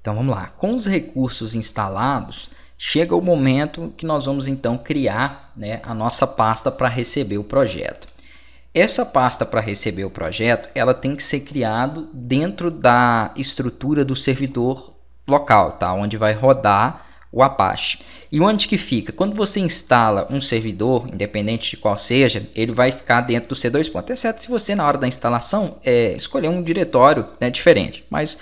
Então vamos lá. Com os recursos instalados, chega o momento que nós vamos então criar né, a nossa pasta para receber o projeto. Essa pasta para receber o projeto, ela tem que ser criada dentro da estrutura do servidor local, tá? onde vai rodar o Apache. E onde que fica? Quando você instala um servidor, independente de qual seja, ele vai ficar dentro do C2.7, exceto se você na hora da instalação é, escolher um diretório né, diferente. Mas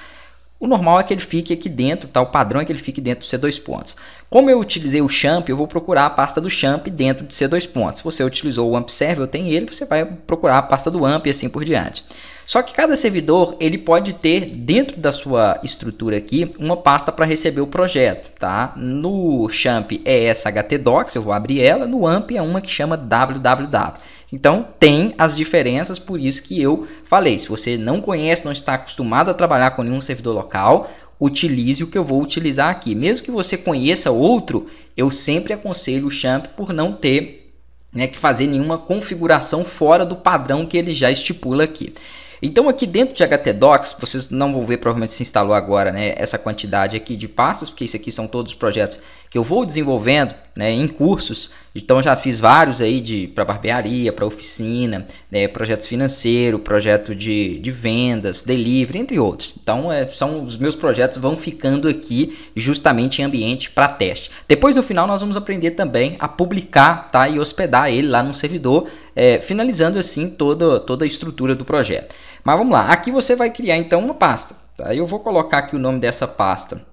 o normal é que ele fique aqui dentro, tá? o padrão é que ele fique dentro do C2 pontos. Como eu utilizei o champ, eu vou procurar a pasta do champ dentro de C2 pontos. Se você utilizou o amp server, eu tenho ele, você vai procurar a pasta do amp e assim por diante. Só que cada servidor ele pode ter dentro da sua estrutura aqui uma pasta para receber o projeto, tá? No Champ é essa htdocs, eu vou abrir ela, no AMP é uma que chama www. Então tem as diferenças, por isso que eu falei. Se você não conhece, não está acostumado a trabalhar com nenhum servidor local, utilize o que eu vou utilizar aqui. Mesmo que você conheça outro, eu sempre aconselho o Champ por não ter né, que fazer nenhuma configuração fora do padrão que ele já estipula aqui. Então aqui dentro de htdocs, vocês não vão ver, provavelmente se instalou agora, né, essa quantidade aqui de pastas, porque isso aqui são todos os projetos que eu vou desenvolvendo, né, em cursos. Então já fiz vários aí de para barbearia, para oficina, né, projeto financeiro, projeto de, de vendas, delivery, entre outros. Então é, são os meus projetos vão ficando aqui justamente em ambiente para teste. Depois no final nós vamos aprender também a publicar, tá, e hospedar ele lá no servidor, é, finalizando assim toda toda a estrutura do projeto. Mas vamos lá, aqui você vai criar então uma pasta. Tá? Eu vou colocar aqui o nome dessa pasta.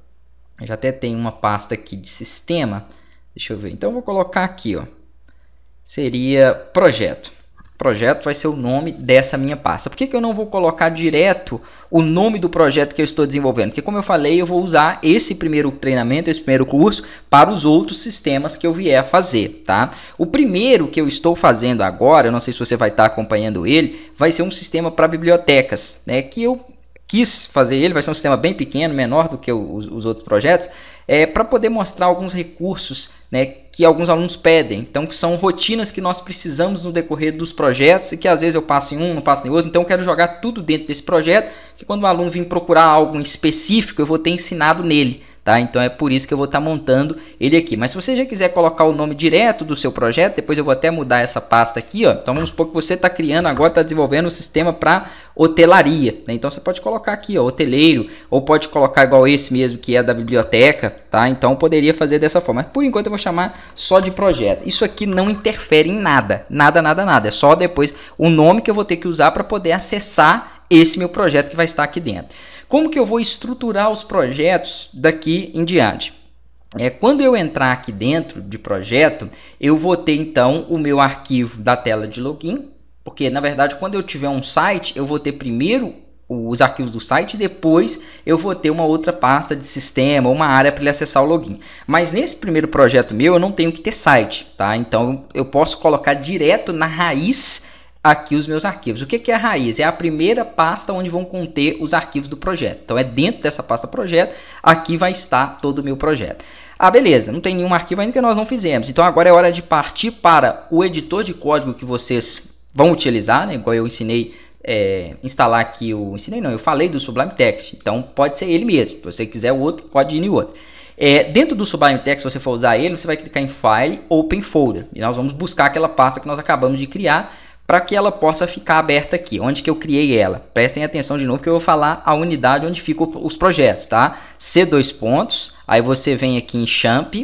Eu já até tem uma pasta aqui de sistema. Deixa eu ver. Então eu vou colocar aqui, ó. Seria projeto. Projeto vai ser o nome dessa minha pasta. Por que, que eu não vou colocar direto o nome do projeto que eu estou desenvolvendo? Porque, como eu falei, eu vou usar esse primeiro treinamento, esse primeiro curso, para os outros sistemas que eu vier a fazer, tá? O primeiro que eu estou fazendo agora, eu não sei se você vai estar acompanhando ele, vai ser um sistema para bibliotecas, né? Que eu quis fazer ele, vai ser um sistema bem pequeno, menor do que os, os outros projetos, é, para poder mostrar alguns recursos né, que alguns alunos pedem, então que são rotinas que nós precisamos no decorrer dos projetos e que às vezes eu passo em um, não passo em outro, então eu quero jogar tudo dentro desse projeto, que quando o aluno vir procurar algo específico, eu vou ter ensinado nele tá? Então é por isso que eu vou estar tá montando ele aqui. Mas se você já quiser colocar o nome direto do seu projeto, depois eu vou até mudar essa pasta aqui, ó. Então vamos supor que você está criando agora, está desenvolvendo um sistema para hotelaria, né? Então você pode colocar aqui, ó, hoteleiro, ou pode colocar igual esse mesmo que é da biblioteca, tá? Então poderia fazer dessa forma. Mas por enquanto eu vou chamar só de projeto. Isso aqui não interfere em nada, nada, nada, nada. É só depois o nome que eu vou ter que usar para poder acessar esse meu projeto que vai estar aqui dentro. Como que eu vou estruturar os projetos daqui em diante? É, quando eu entrar aqui dentro de projeto, eu vou ter então o meu arquivo da tela de login, porque na verdade quando eu tiver um site, eu vou ter primeiro os arquivos do site, depois eu vou ter uma outra pasta de sistema, uma área para ele acessar o login. Mas nesse primeiro projeto meu, eu não tenho que ter site, tá? Então eu posso colocar direto na raiz aqui os meus arquivos. O que é a raiz? É a primeira pasta onde vão conter os arquivos do projeto. Então é dentro dessa pasta projeto, aqui vai estar todo o meu projeto. Ah, beleza, não tem nenhum arquivo ainda que nós não fizemos. Então agora é hora de partir para o editor de código que vocês vão utilizar, né? igual eu ensinei é, instalar aqui o... Ensinei não, eu falei do Sublime Text. Então pode ser ele mesmo. Se você quiser o outro, pode ir em outro. É, dentro do Sublime Text, se você for usar ele, você vai clicar em File, Open Folder. E nós vamos buscar aquela pasta que nós acabamos de criar para que ela possa ficar aberta aqui. Onde que eu criei ela? Prestem atenção de novo que eu vou falar a unidade onde ficam os projetos, tá? C2 pontos, aí você vem aqui em champ,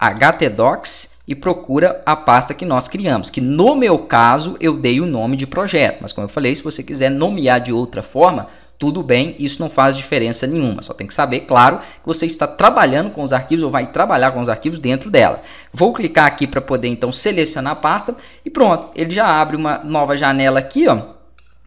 htdocs, e procura a pasta que nós criamos, que no meu caso eu dei o nome de projeto, mas como eu falei, se você quiser nomear de outra forma, tudo bem, isso não faz diferença nenhuma. Só tem que saber, claro, que você está trabalhando com os arquivos ou vai trabalhar com os arquivos dentro dela. Vou clicar aqui para poder então selecionar a pasta e pronto, ele já abre uma nova janela aqui, ó,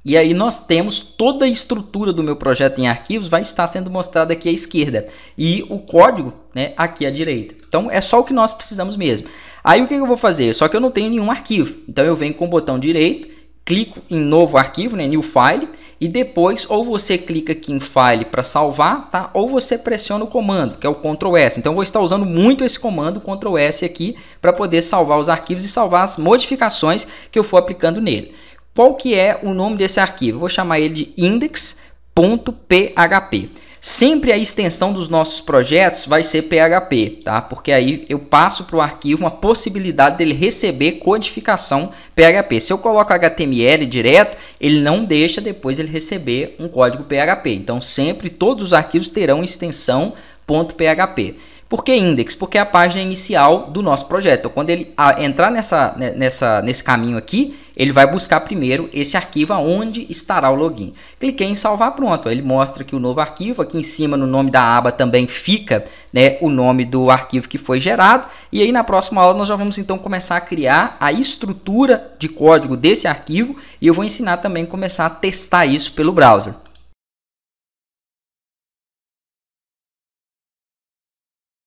e aí nós temos toda a estrutura do meu projeto em arquivos vai estar sendo mostrada aqui à esquerda e o código né, aqui à direita. Então é só o que nós precisamos mesmo. Aí o que eu vou fazer? Só que eu não tenho nenhum arquivo. Então eu venho com o botão direito, clico em novo arquivo, né, new file, e depois ou você clica aqui em file para salvar, tá? Ou você pressiona o comando, que é o Ctrl S. Então vou estar usando muito esse comando Ctrl S aqui para poder salvar os arquivos e salvar as modificações que eu for aplicando nele. Qual que é o nome desse arquivo? Eu vou chamar ele de index.php. Sempre a extensão dos nossos projetos vai ser PHP, tá? Porque aí eu passo para o arquivo uma possibilidade dele receber codificação PHP. Se eu coloco HTML direto, ele não deixa depois ele receber um código PHP. Então sempre todos os arquivos terão extensão .php. Por que index? Porque é a página inicial do nosso projeto. quando ele entrar nessa, né, nessa, nesse caminho aqui, ele vai buscar primeiro esse arquivo onde estará o login. Cliquei em salvar, pronto. Ele mostra que o novo arquivo, aqui em cima no nome da aba também fica né, o nome do arquivo que foi gerado. E aí na próxima aula nós já vamos então começar a criar a estrutura de código desse arquivo e eu vou ensinar também a começar a testar isso pelo browser.